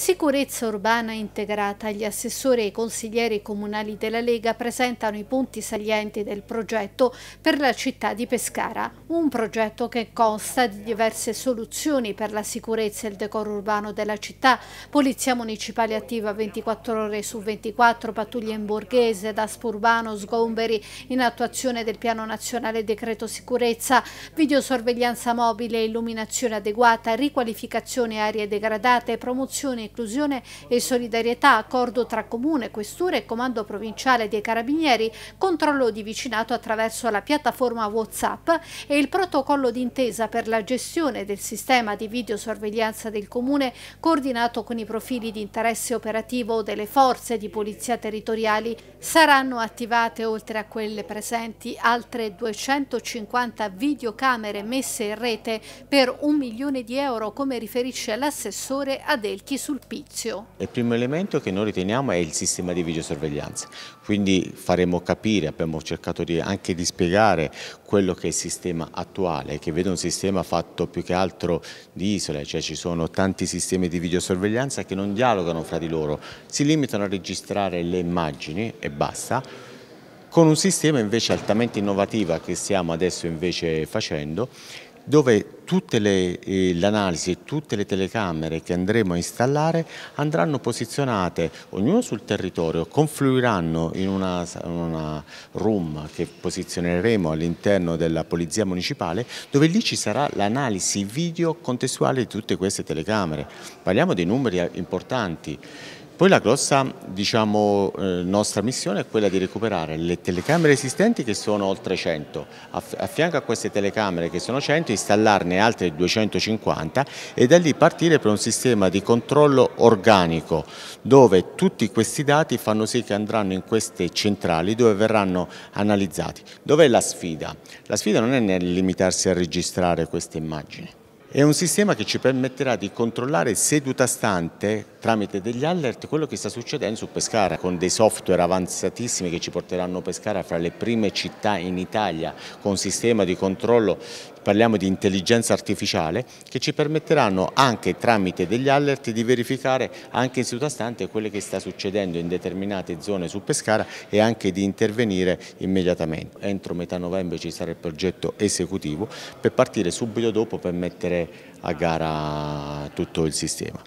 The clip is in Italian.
Sicurezza urbana integrata. Gli assessori e i consiglieri comunali della Lega presentano i punti salienti del progetto per la città di Pescara. Un progetto che consta di diverse soluzioni per la sicurezza e il decoro urbano della città. Polizia municipale attiva 24 ore su 24, pattuglia in borghese, daspo urbano, sgomberi in attuazione del piano nazionale decreto sicurezza, videosorveglianza mobile, illuminazione adeguata, riqualificazione aree degradate, promozione inclusione e solidarietà, accordo tra Comune, Questura e Comando Provinciale dei Carabinieri, controllo di vicinato attraverso la piattaforma WhatsApp e il protocollo d'intesa per la gestione del sistema di videosorveglianza del Comune coordinato con i profili di interesse operativo delle forze di polizia territoriali. Saranno attivate, oltre a quelle presenti, altre 250 videocamere messe in rete per un milione di euro, come riferisce l'assessore Adelchi sul Sulpizio. Il primo elemento che noi riteniamo è il sistema di videosorveglianza, quindi faremo capire, abbiamo cercato di, anche di spiegare quello che è il sistema attuale, che vede un sistema fatto più che altro di isole, cioè ci sono tanti sistemi di videosorveglianza che non dialogano fra di loro, si limitano a registrare le immagini e basta, con un sistema invece altamente innovativo che stiamo adesso invece facendo dove tutte le, eh, l'analisi e tutte le telecamere che andremo a installare andranno posizionate ognuno sul territorio, confluiranno in una, una room che posizioneremo all'interno della Polizia Municipale dove lì ci sarà l'analisi video contestuale di tutte queste telecamere. Parliamo di numeri eh, importanti. Poi la grossa diciamo, eh, nostra missione è quella di recuperare le telecamere esistenti che sono oltre 100, a fianco a queste telecamere che sono 100 installarne altre 250 e da lì partire per un sistema di controllo organico dove tutti questi dati fanno sì che andranno in queste centrali dove verranno analizzati. Dov'è la sfida? La sfida non è nel limitarsi a registrare queste immagini. È un sistema che ci permetterà di controllare seduta stante tramite degli alert quello che sta succedendo su Pescara con dei software avanzatissimi che ci porteranno Pescara fra le prime città in Italia con sistema di controllo parliamo di intelligenza artificiale che ci permetteranno anche tramite degli alert di verificare anche in seduta stante quello che sta succedendo in determinate zone su Pescara e anche di intervenire immediatamente. Entro metà novembre ci sarà il progetto esecutivo per partire subito dopo per mettere a gara tutto il sistema.